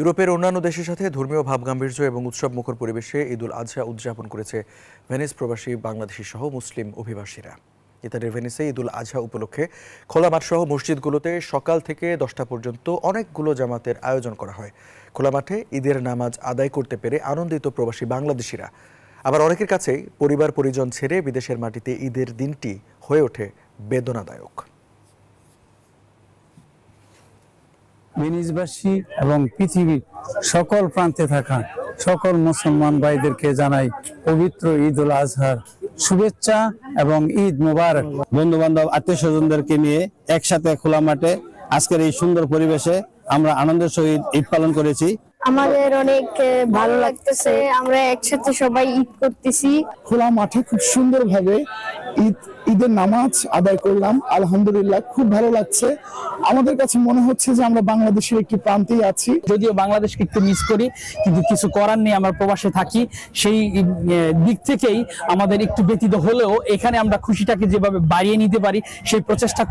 ইউরোপের অন্যান্য দেশের সাথে ধর্মীয় ভাবগাম্ভীর্য এবং উৎসব মুখর পরিবেশে ঈদুল আজহা উদযাপন করেছে ভেনিস প্রবাসী বাংলাদেশি সহ মুসলিম অভিবাসীরা ইতালির ভেনিসে ঈদুল আজহা উপলক্ষে খোলা মাঠসহ মসজিদগুলোতে সকাল থেকে দশটা পর্যন্ত অনেকগুলো জামাতের আয়োজন করা হয় খোলা মাঠে ঈদের নামাজ আদায় করতে পেরে আনন্দিত প্রবাসী বাংলাদেশিরা আবার অনেকের কাছেই পরিবার পরিজন ছেড়ে বিদেশের মাটিতে ঈদের দিনটি হয়ে ওঠে বেদনাদায়ক বেনিজবাসী এবং পৃথিবীর সকল প্রান্তে থাকা সকল মুসলমান ভাইদেরকে জানাই পবিত্র ঈদ উল আজহার শুভেচ্ছা এবং ঈদ মুবারক বন্ধু বান্ধব আত্মীয় স্বজনদেরকে নিয়ে একসাথে খোলা মাঠে আজকের এই সুন্দর পরিবেশে আমরা আনন্দের সহিত ঈদ পালন করেছি আমাদের অনেক ভালো লাগতেছে আমরা একসাথে সবাই ঈদ করতেছি খোলা মাঠে খুব সুন্দর ভাবে ঈদের নামাজ আদায় করলাম আলহামদুলিল্লাহ খুব ভালো লাগছে আমাদের কাছে মনে হচ্ছে যে আমরা বাংলাদেশের একটি প্রান্তেই আছি যদিও বাংলাদেশকে একটু মিস করি কিন্তু কিছু করার নেই আমরা প্রবাসে থাকি সেই দিক থেকেই আমাদের একটু ব্যতীত হলেও এখানে আমরা খুশিটাকে যেভাবে বাড়িয়ে নিতে পারি সেই প্রচেষ্টা